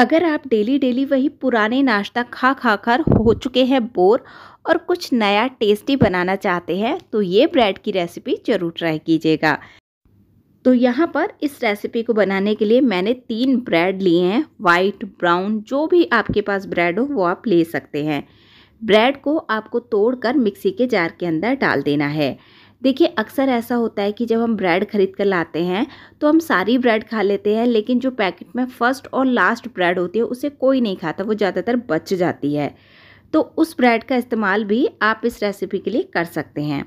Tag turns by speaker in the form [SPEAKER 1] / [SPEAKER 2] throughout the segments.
[SPEAKER 1] अगर आप daily daily वही पुराने नाश्ता खा खा कर हो चुके हैं बोर और कुछ नया टेस्टी बनाना चाहते हैं तो ये ब्रेड की रेसिपी ज़रूर ट्राई कीजिएगा तो यहाँ पर इस रेसिपी को बनाने के लिए मैंने तीन ब्रेड लिए हैं वाइट ब्राउन जो भी आपके पास ब्रेड हो वो आप ले सकते हैं ब्रेड को आपको तोड़कर मिक्सी के जार के अंदर डाल देना है देखिए अक्सर ऐसा होता है कि जब हम ब्रेड ख़रीद कर लाते हैं तो हम सारी ब्रेड खा लेते हैं लेकिन जो पैकेट में फ़र्स्ट और लास्ट ब्रेड होती है उसे कोई नहीं खाता वो ज़्यादातर बच जाती है तो उस ब्रेड का इस्तेमाल भी आप इस रेसिपी के लिए कर सकते हैं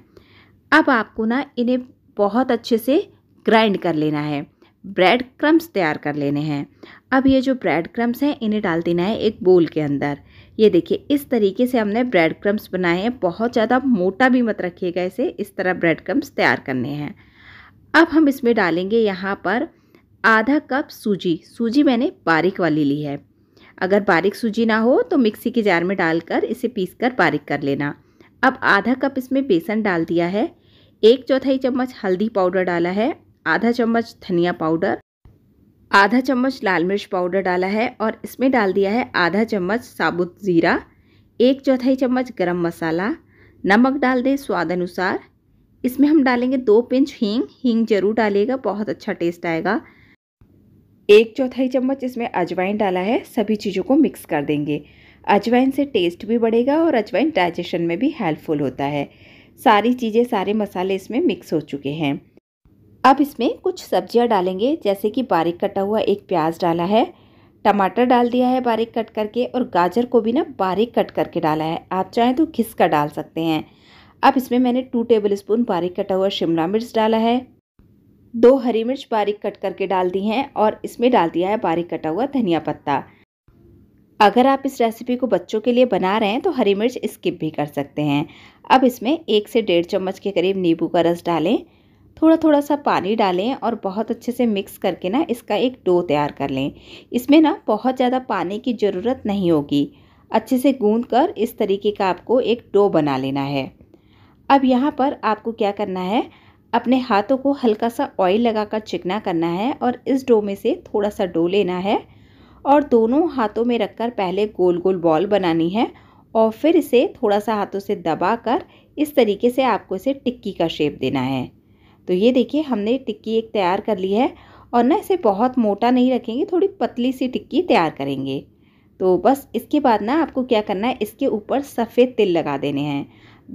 [SPEAKER 1] अब आपको ना इन्हें बहुत अच्छे से ग्राइंड कर लेना है ब्रेड क्रम्स तैयार कर लेने हैं अब ये जो ब्रेड क्रम्स हैं इन्हें डाल देना है एक बोल के अंदर ये देखिए इस तरीके से हमने ब्रेड क्रम्स बनाए हैं बहुत ज़्यादा मोटा भी मत रखिएगा इसे इस तरह ब्रेड क्रम्स तैयार करने हैं अब हम इसमें डालेंगे यहाँ पर आधा कप सूजी सूजी मैंने बारीक वाली ली है अगर बारीक सूजी ना हो तो मिक्सी के जार में डालकर इसे पीस कर बारीक कर लेना अब आधा कप इसमें बेसन डाल दिया है एक चौथाई चम्मच हल्दी पाउडर डाला है आधा चम्मच धनिया पाउडर आधा चम्मच लाल मिर्च पाउडर डाला है और इसमें डाल दिया है आधा चम्मच साबुत ज़ीरा एक चौथाई चम्मच गरम मसाला नमक डाल दें स्वाद अनुसार इसमें हम डालेंगे दो पिंच हींग हींग जरूर डालिएगा बहुत अच्छा टेस्ट आएगा एक चौथाई चम्मच इसमें अजवाइन डाला है सभी चीज़ों को मिक्स कर देंगे अजवाइन से टेस्ट भी बढ़ेगा और अजवाइन डाइजेशन में भी हेल्पफुल होता है सारी चीज़ें सारे मसाले इसमें मिक्स हो चुके हैं अब इसमें कुछ सब्जियां डालेंगे जैसे कि बारीक कटा हुआ एक प्याज डाला है टमाटर डाल दिया है बारीक कट करके और गाजर को भी ना बारीक कट करके डाला है आप चाहें तो घिस कर डाल सकते हैं अब इसमें मैंने टू टेबल स्पून बारीक कटा हुआ शिमला मिर्च डाला है दो हरी मिर्च बारीक कट करके डाल दी हैं और इसमें डाल दिया है बारीक कटा हुआ धनिया पत्ता अगर आप इस रेसिपी को बच्चों के लिए बना रहे हैं तो हरी मिर्च स्किप भी कर सकते हैं अब इसमें एक से डेढ़ चम्मच के करीब नींबू का रस डालें थोड़ा थोड़ा सा पानी डालें और बहुत अच्छे से मिक्स करके ना इसका एक डो तैयार कर लें इसमें ना बहुत ज़्यादा पानी की ज़रूरत नहीं होगी अच्छे से गूँद कर इस तरीके का आपको एक डो बना लेना है अब यहाँ पर आपको क्या करना है अपने हाथों को हल्का सा ऑयल लगाकर चिकना करना है और इस डो में से थोड़ा सा डो लेना है और दोनों हाथों में रखकर पहले गोल गोल बॉल बनानी है और फिर इसे थोड़ा सा हाथों से दबा कर इस तरीके से आपको इसे टिक्की का शेप देना है तो ये देखिए हमने टिक्की एक तैयार कर ली है और ना इसे बहुत मोटा नहीं रखेंगे थोड़ी पतली सी टिक्की तैयार करेंगे तो बस इसके बाद ना आपको क्या करना है इसके ऊपर सफ़ेद तिल लगा देने हैं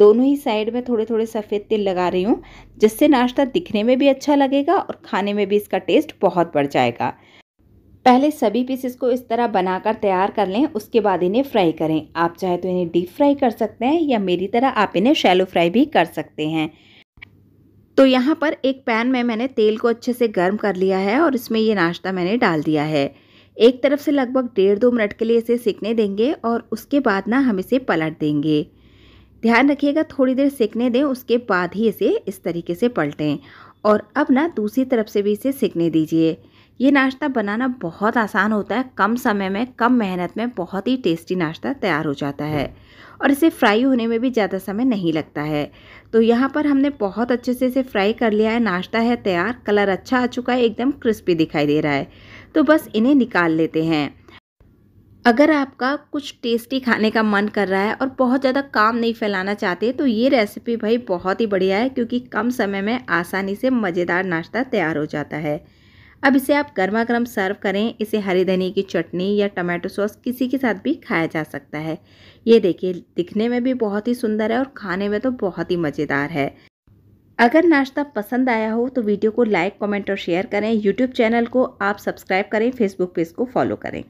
[SPEAKER 1] दोनों ही साइड में थोड़े थोड़े सफ़ेद तिल लगा रही हूँ जिससे नाश्ता दिखने में भी अच्छा लगेगा और खाने में भी इसका टेस्ट बहुत बढ़ जाएगा पहले सभी पीस इसको इस तरह बनाकर तैयार कर लें उसके बाद इन्हें फ्राई करें आप चाहे तो इन्हें डीप फ्राई कर सकते हैं या मेरी तरह आप इन्हें शैलो फ्राई भी कर सकते हैं तो यहाँ पर एक पैन में मैंने तेल को अच्छे से गर्म कर लिया है और इसमें ये नाश्ता मैंने डाल दिया है एक तरफ से लगभग डेढ़ दो मिनट के लिए इसे सेकने देंगे और उसके बाद ना हम इसे पलट देंगे ध्यान रखिएगा थोड़ी देर सेकने दें उसके बाद ही इसे इस तरीके से पलटें और अब ना दूसरी तरफ से भी इसे सेकने दीजिए ये नाश्ता बनाना बहुत आसान होता है कम समय में कम मेहनत में बहुत ही टेस्टी नाश्ता तैयार हो जाता है और इसे फ्राई होने में भी ज़्यादा समय नहीं लगता है तो यहाँ पर हमने बहुत अच्छे से इसे फ्राई कर लिया है नाश्ता है तैयार कलर अच्छा आ चुका है एकदम क्रिस्पी दिखाई दे रहा है तो बस इन्हें निकाल लेते हैं अगर आपका कुछ टेस्टी खाने का मन कर रहा है और बहुत ज़्यादा काम नहीं फैलाना चाहते तो ये रेसिपी भाई बहुत ही बढ़िया है क्योंकि कम समय में आसानी से मज़ेदार नाश्ता तैयार हो जाता है अब इसे आप गर्मा गर्म सर्व करें इसे हरी धनी की चटनी या टमाटो सॉस किसी के साथ भी खाया जा सकता है ये देखिए दिखने में भी बहुत ही सुंदर है और खाने में तो बहुत ही मज़ेदार है अगर नाश्ता पसंद आया हो तो वीडियो को लाइक कमेंट और शेयर करें यूट्यूब चैनल को आप सब्सक्राइब करें फेसबुक पेज को फॉलो करें